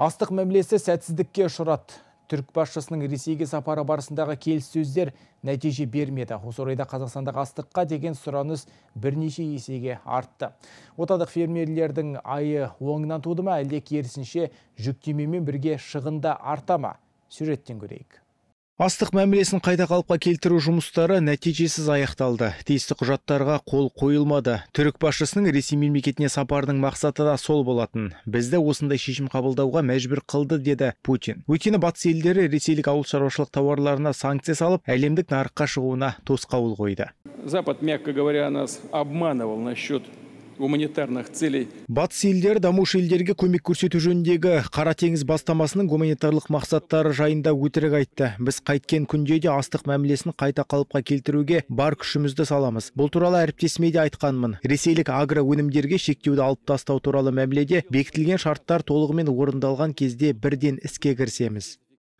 Астық мәмілесі сәтсіздікке ұшырады. Түрк басшысының Ресейге сапары барысындағы келіссөздер нәтиже бермеді. Осы орайда Қазақстандағы астыққа деген сұраныс бірнеше есеге артты. Отадық фермерлердің айы оңынан туды ма әлде керісінше жүктемемен бірге шығында артама ма? Сюжеттен көрейік астық мәмілесін қайта қалыпқа келтіру жұмыстары нәтижесіз аяқталды тиісті құжаттарға қол қойылмады түрік басшысының ресей мемлекетіне сапарының мақсаты да сол болатын бізді осындай шешім қабылдауға мәжбүр қылды деді путин өйткені батыс елдері ресейлік ауыл шаруашылық тауарларына санкция салып әлемдік нарыққа шығуына тосқауыл қойды запад мягко говоря нас обманывал насчет гуманитарных целей батыс елдері дамушы елдерге көмек көрсету жөніндегі қара теңіз бастамасының гуманитарлық мақсаттары жайында өтірік айтты біз қайткен күнде де астық мәмілесін қайта қалыпқа келтіруге бар күшімізді саламыз бұл туралы әріптесіме де айтқанмын ресейлік өнімдерге шектеуді алып тастау туралы мәміледе бекітілген шарттар толығымен орындалған кезде бірден іске кірісеміз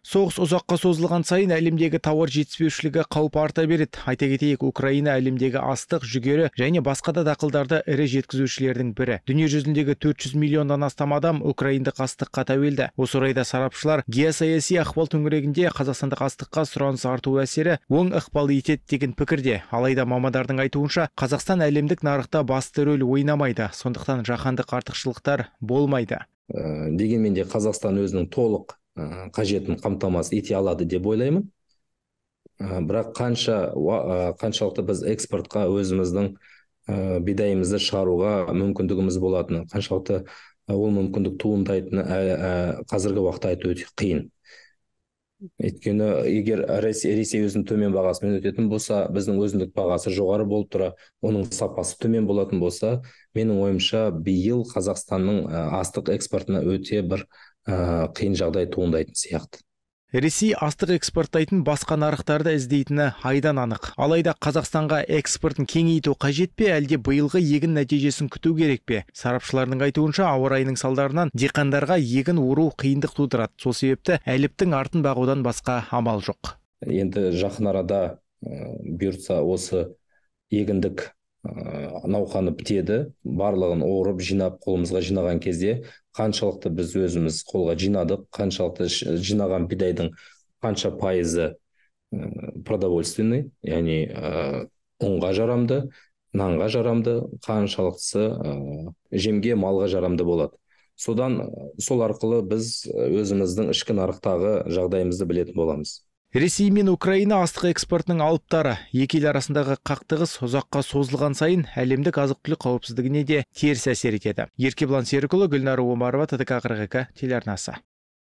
соғыс ұзаққа созылған сайын әлемдегі тауар жетіспеушілігі қауіп арта береді айта кетейік украина әлемдегі астық жүгері және басқа да дақылдарды ірі жеткізушілердің бірі дүние жүзіндегі 400 миллионнан астам адам украиндық астыққа тәуелді осы орайда сарапшылар геосаяси ахуал төңірегінде қазақстандық астыққа сұраныс артуы әсері оң ықпал етеді деген пікірде алайда мамандардың айтуынша қазақстан әлемдік нарықта басты рөл ойнамайды сондықтан жаһандық артықшылықтар болмайды ә, дегенмен де қазақстан өзінің толық Э, қажетін қамтамасыз ете алады деп ойлаймын э, бірақ қанша э, қаншалықты біз экспортқа өзіміздің бидайымызды шығаруға мүмкіндігіміз болатыны қаншалықты ол мүмкіндік туындайтыны қазіргі уақытта айту өте қиын өйткені егер ресей өзінің төмен бағасымен өтетін болса біздің өзіндік бағасы жоғары болып тұра оның сапасы төмен болатын болса менің ойымша биыл қазақстанның астық экспортына өте бір Ә, қиын жағдай туындайтын сияқты ресей астық экспорттайтын басқа нарықтарды іздейтіні айдан анық алайда қазақстанға экспортын кеңейту қажет пе әлде биылғы егін нәтижесін күту керек пе сарапшылардың айтуынша ауа райының салдарынан диқандарға егін ору қиындық тудырады сол себепті әліптің артын бағудан басқа амал жоқ енді жақын арада бұйыртса осы егіндік ә, э, науқаны бітеді барлығын орып жинап қолымызға жинаған кезде қаншалықты біз өзіміз қолға жинадық қаншалықты жинаған бидайдың қанша пайызы э, продовольственный яғни ә, ұнға жарамды нанға жарамды қаншалықтысы ә, жемге малға жарамды болады содан сол арқылы біз өзіміздің ішкі нарықтағы жағдайымызды білетін боламыз ресей мен украина астық экспортының алыптары екі ел арасындағы қақтығыс ұзаққа созылған сайын әлемдік азық түлік қауіпсіздігіне де теріс әсер етеді еркебұлан серікұлы гүлнар омарова ттк қырық екі телеарнасы